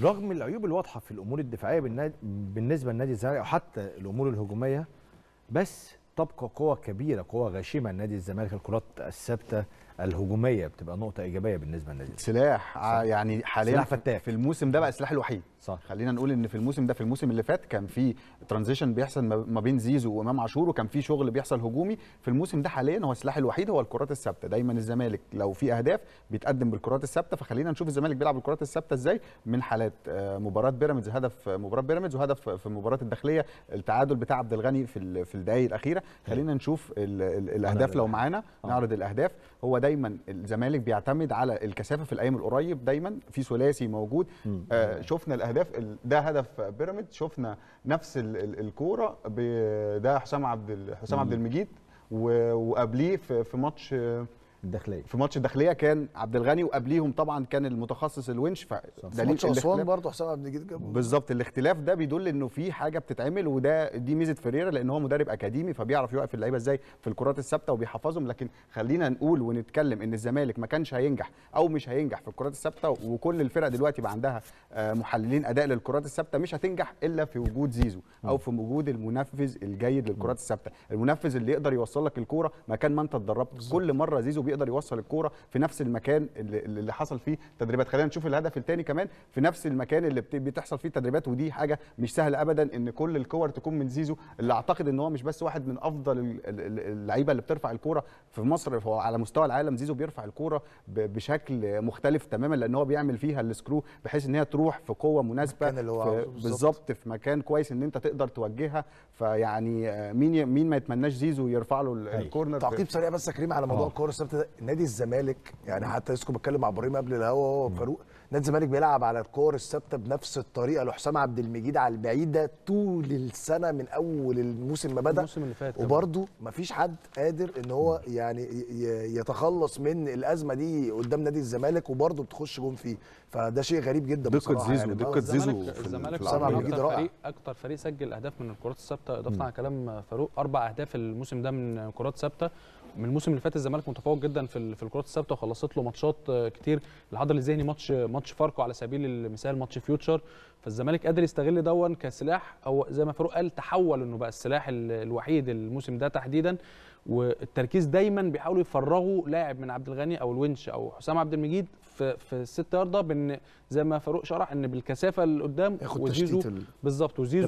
رغم العيوب الواضحه في الامور الدفاعيه بالنسبه للنادي الزمالك او حتى الامور الهجوميه بس تبقى قوه كبيره قوه غاشمه لنادي الزمالك الكرات الثابته الهجوميه بتبقى نقطه ايجابيه بالنسبه للنادي سلاح آه، صح. يعني حاليا سلاح فتاح في الموسم ده بقى السلاح الوحيد صح خلينا نقول ان في الموسم ده في الموسم اللي فات كان في ترانزيشن بيحصل ما بين زيزو وامام عاشور وكان في شغل بيحصل هجومي في الموسم ده حاليا هو السلاح الوحيد هو الكرات الثابته دايما الزمالك لو في اهداف بيتقدم بالكرات الثابته فخلينا نشوف الزمالك بيلعب الكرات الثابته ازاي من حالات آه، مباراه بيراميدز هدف مباراه بيراميدز وهدف في مباراه الداخليه التعادل بتاع عبد الغني في الدقائق الاخيره خلينا نشوف الاهداف لو معانا آه. نعرض الاهداف هو ده دايما الزمالك بيعتمد على الكثافه في الايام القريب دايما في ثلاثي موجود آه شفنا الاهداف ده هدف بيراميد شفنا نفس الكوره ده حسام عبد حسام عبد المجيد وقبليه في ماتش الداخليه في ماتش الداخليه كان عبد الغني وقبليهم طبعا كان المتخصص الونش ف ماتش اسوان برضه حسام عبد المجيد جابه بالظبط الاختلاف ده بيدل انه في حاجه بتتعمل وده دي ميزه فيريرا لان هو مدرب اكاديمي فبيعرف يوقف اللعيبه ازاي في الكرات الثابته وبيحفظهم لكن خلينا نقول ونتكلم ان الزمالك ما كانش هينجح او مش هينجح في الكرات الثابته وكل الفرق دلوقتي بقى عندها آه، محللين اداء للكرات الثابته مش هتنجح الا في وجود زيزو او في وجود المنفذ الجيد للكرات الثابته المنفذ اللي يقدر يوصل لك الكوره مكان ما انت اتدربت كل مره زيزو بيقدر يقدر يوصل الكوره في نفس المكان اللي, اللي حصل فيه تدريبات خلينا نشوف الهدف الثاني كمان في نفس المكان اللي بتحصل فيه التدريبات ودي حاجه مش سهله ابدا ان كل الكور تكون من زيزو اللي اعتقد ان هو مش بس واحد من افضل اللعيبه اللي بترفع الكوره في مصر هو على مستوى العالم زيزو بيرفع الكوره بشكل مختلف تماما لان هو بيعمل فيها السكرو بحيث ان هي تروح في قوه مناسبه بالظبط في مكان كويس ان انت تقدر توجهها فيعني آه، مين مين ما يتمناش زيزو يرفع له الكورنر تعقيب سريع بس يا كريم على موضوع آه. الكوره نادي الزمالك يعني حتى لسه بتكلم مع ابراهيم قبل الهوا هو وفاروق نادي الزمالك بيلعب على الكور الثابته بنفس الطريقه لحسام عبد المجيد على البعيده طول السنه من اول الموسم ما بدا الموسم اللي فات وبرده ما فيش حد قادر ان هو يعني يتخلص من الازمه دي قدام نادي الزمالك وبرده بتخش جون فيه فده شيء غريب جدا دقه زيزو يعني دقه زيزو الزمالك حسام عبد المجيد رائع اكتر فريق سجل اهداف من الكرات الثابته اضافه على كلام فاروق اربع اهداف الموسم ده من كرات ثابته من الموسم اللي فات الزمالك متفوق جدا في في الكرات الثابته وخلصت له ماتشات آه، كتير لحد الذهني ماتش ماتش فاركو على سبيل المثال ماتش فيوتشر فالزمالك قادر يستغل دون كسلاح او زي ما فاروق قال تحول انه بقى السلاح الوحيد الموسم ده تحديدا والتركيز دايما بيحاولوا يفرغوا لاعب من عبد الغني او الونش او حسام عبد المجيد في في الست يارده بان زي ما فاروق شرح ان بالكثافه اللي قدام وزيزو بالظبط وزيزو